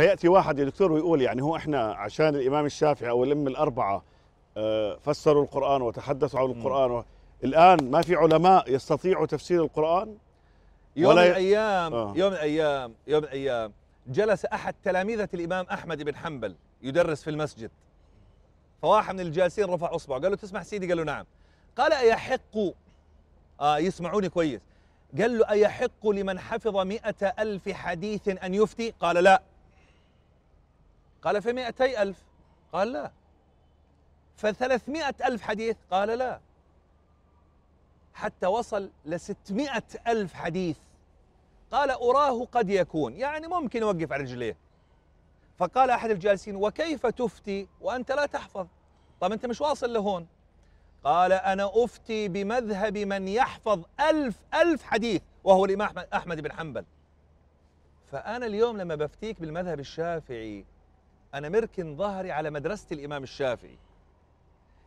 فياتي واحد يا دكتور ويقول يعني هو احنا عشان الامام الشافعي او الام الاربعه آه، فسروا القران وتحدثوا عن القران و... الان ما في علماء يستطيعوا تفسير القران يوم ولا من الايام آه. يوم من الايام يوم من الايام جلس احد تلاميذه الامام احمد بن حنبل يدرس في المسجد فواحد من الجالسين رفع اصبعه قال له تسمع سيدي قال له نعم قال ايحق آه يسمعوني كويس قال له ايحق لمن حفظ مئة ألف حديث أن يفتي قال لا قال مئتي ألف قال لا فثلاثمائة ألف حديث قال لا حتى وصل لستمائة ألف حديث قال أراه قد يكون يعني ممكن يوقف على رجليه فقال أحد الجالسين وكيف تفتي وأنت لا تحفظ طب أنت مش واصل لهون قال أنا أفتي بمذهب من يحفظ ألف ألف حديث وهو الإمام أحمد بن حنبل فأنا اليوم لما بفتيك بالمذهب الشافعي انا مركن ظهري على مدرسه الامام الشافعي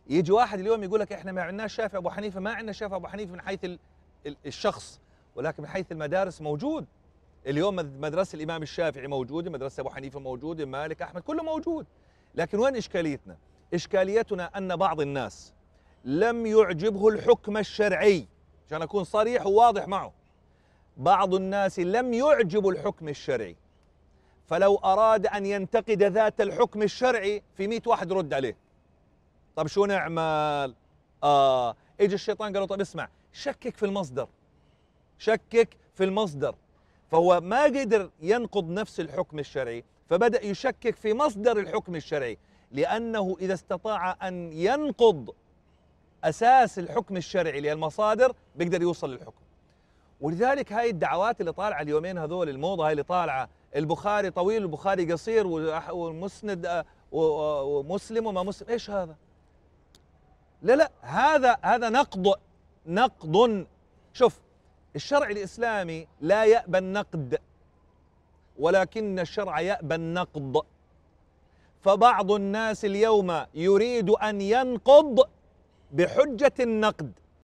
يجي واحد اليوم يقول لك احنا ما عندنا شافعي ابو حنيفه ما عندنا شافعي ابو حنيفه من حيث الشخص ولكن من حيث المدارس موجود اليوم مدرسه الامام الشافعي موجوده مدرسه ابو حنيفه موجوده مالك احمد كله موجود لكن وين اشكاليتنا اشكاليتنا ان بعض الناس لم يعجبه الحكم الشرعي عشان اكون صريح وواضح معه بعض الناس لم يعجب الحكم الشرعي فلو أراد أن ينتقد ذات الحكم الشرعي في مئة واحد رد عليه طب شو نعمل آه إجي الشيطان قال له طب اسمع شكك في المصدر شكك في المصدر فهو ما قدر ينقض نفس الحكم الشرعي فبدأ يشكك في مصدر الحكم الشرعي لأنه إذا استطاع أن ينقض أساس الحكم الشرعي اللي هي المصادر بيقدر يوصل للحكم ولذلك هاي الدعوات اللي طالعة اليومين هذول الموضة هاي اللي طالعة البخاري طويل البخاري قصير والمسند آه، ومسلم وما مسلم ايش هذا لا لا هذا هذا نقض نقض شوف الشرع الاسلامي لا يأبى النقد ولكن الشرع يأبى النقض فبعض الناس اليوم يريد ان ينقض بحجه النقد